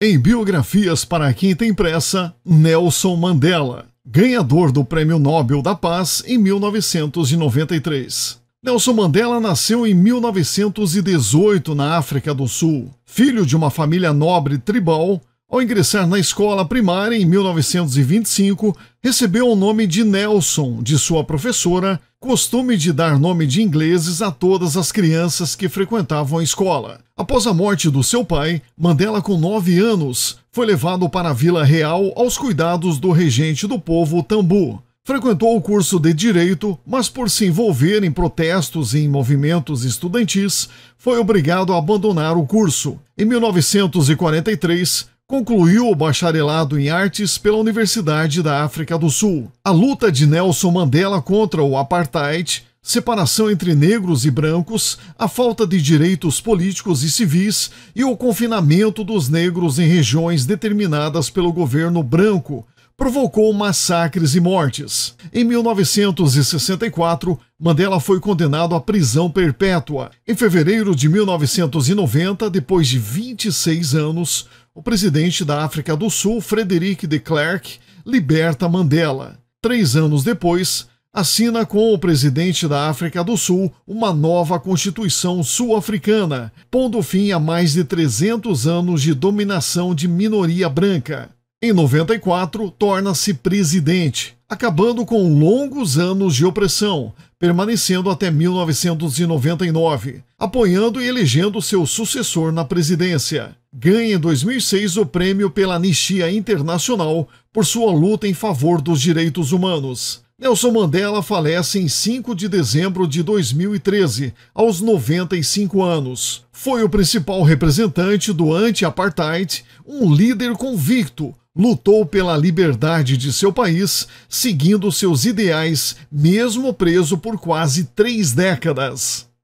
Em Biografias para quem tem pressa, Nelson Mandela, ganhador do Prêmio Nobel da Paz em 1993. Nelson Mandela nasceu em 1918 na África do Sul, filho de uma família nobre tribal. Ao ingressar na escola primária em 1925, recebeu o nome de Nelson de sua professora, costume de dar nome de ingleses a todas as crianças que frequentavam a escola. Após a morte do seu pai, Mandela, com nove anos, foi levado para a Vila Real aos cuidados do regente do povo Tambu. Frequentou o curso de direito, mas por se envolver em protestos e em movimentos estudantis, foi obrigado a abandonar o curso. Em 1943, Concluiu o bacharelado em artes pela Universidade da África do Sul. A luta de Nelson Mandela contra o apartheid, separação entre negros e brancos, a falta de direitos políticos e civis e o confinamento dos negros em regiões determinadas pelo governo branco provocou massacres e mortes. Em 1964, Mandela foi condenado à prisão perpétua. Em fevereiro de 1990, depois de 26 anos, o presidente da África do Sul, Frederic de Klerk, liberta Mandela. Três anos depois, assina com o presidente da África do Sul uma nova Constituição sul-africana, pondo fim a mais de 300 anos de dominação de minoria branca. Em 94, torna-se presidente acabando com longos anos de opressão, permanecendo até 1999, apoiando e elegendo seu sucessor na presidência. Ganha em 2006 o prêmio pela Anistia Internacional por sua luta em favor dos direitos humanos. Nelson Mandela falece em 5 de dezembro de 2013, aos 95 anos. Foi o principal representante do anti-apartheid, um líder convicto, lutou pela liberdade de seu país, seguindo seus ideais, mesmo preso por quase três décadas.